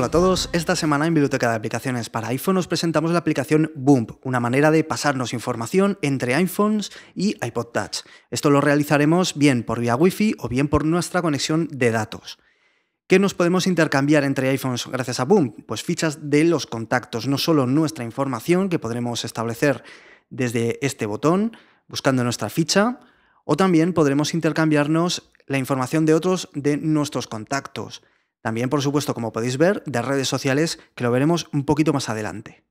Hola a todos, esta semana en Biblioteca de Aplicaciones para iPhone os presentamos la aplicación Boom, una manera de pasarnos información entre iPhones y iPod Touch. Esto lo realizaremos bien por vía Wi-Fi o bien por nuestra conexión de datos. ¿Qué nos podemos intercambiar entre iPhones gracias a Boom, Pues fichas de los contactos, no solo nuestra información que podremos establecer desde este botón, buscando nuestra ficha, o también podremos intercambiarnos la información de otros de nuestros contactos. También, por supuesto, como podéis ver, de redes sociales, que lo veremos un poquito más adelante.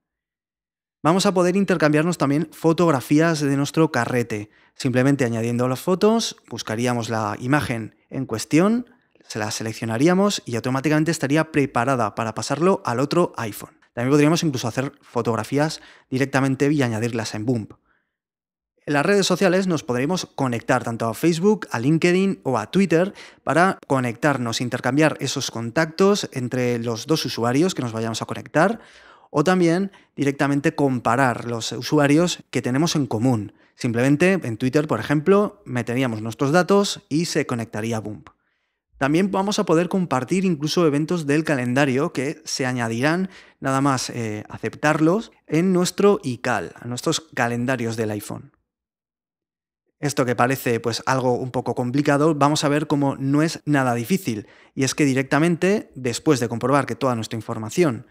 Vamos a poder intercambiarnos también fotografías de nuestro carrete. Simplemente añadiendo las fotos, buscaríamos la imagen en cuestión, se la seleccionaríamos y automáticamente estaría preparada para pasarlo al otro iPhone. También podríamos incluso hacer fotografías directamente y añadirlas en Boom. En las redes sociales nos podremos conectar tanto a Facebook, a LinkedIn o a Twitter para conectarnos, intercambiar esos contactos entre los dos usuarios que nos vayamos a conectar o también directamente comparar los usuarios que tenemos en común. Simplemente en Twitter, por ejemplo, meteríamos nuestros datos y se conectaría boom. También vamos a poder compartir incluso eventos del calendario que se añadirán, nada más eh, aceptarlos, en nuestro iCal, a nuestros calendarios del iPhone. Esto que parece pues algo un poco complicado, vamos a ver cómo no es nada difícil, y es que directamente, después de comprobar que toda nuestra información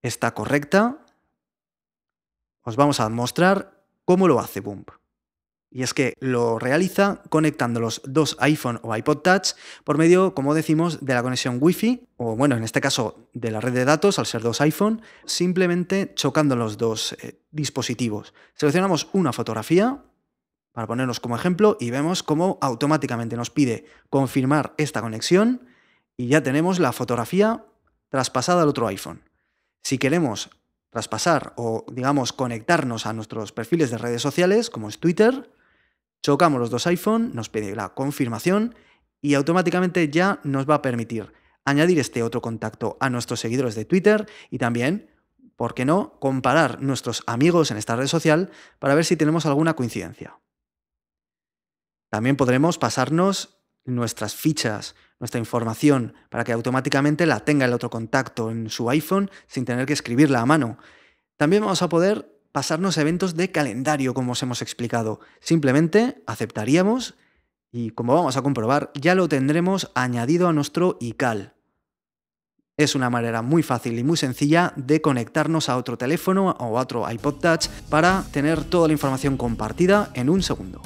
está correcta, os vamos a mostrar cómo lo hace boom Y es que lo realiza conectando los dos iPhone o iPod Touch por medio, como decimos, de la conexión Wi-Fi, o bueno, en este caso de la red de datos, al ser dos iPhone, simplemente chocando los dos eh, dispositivos. Seleccionamos una fotografía para ponernos como ejemplo, y vemos cómo automáticamente nos pide confirmar esta conexión y ya tenemos la fotografía traspasada al otro iPhone. Si queremos traspasar o, digamos, conectarnos a nuestros perfiles de redes sociales, como es Twitter, chocamos los dos iPhone, nos pide la confirmación y automáticamente ya nos va a permitir añadir este otro contacto a nuestros seguidores de Twitter y también, ¿por qué no?, comparar nuestros amigos en esta red social para ver si tenemos alguna coincidencia. También podremos pasarnos nuestras fichas, nuestra información, para que automáticamente la tenga el otro contacto en su iPhone sin tener que escribirla a mano. También vamos a poder pasarnos eventos de calendario, como os hemos explicado. Simplemente aceptaríamos y, como vamos a comprobar, ya lo tendremos añadido a nuestro iCal. Es una manera muy fácil y muy sencilla de conectarnos a otro teléfono o a otro iPod Touch para tener toda la información compartida en un segundo.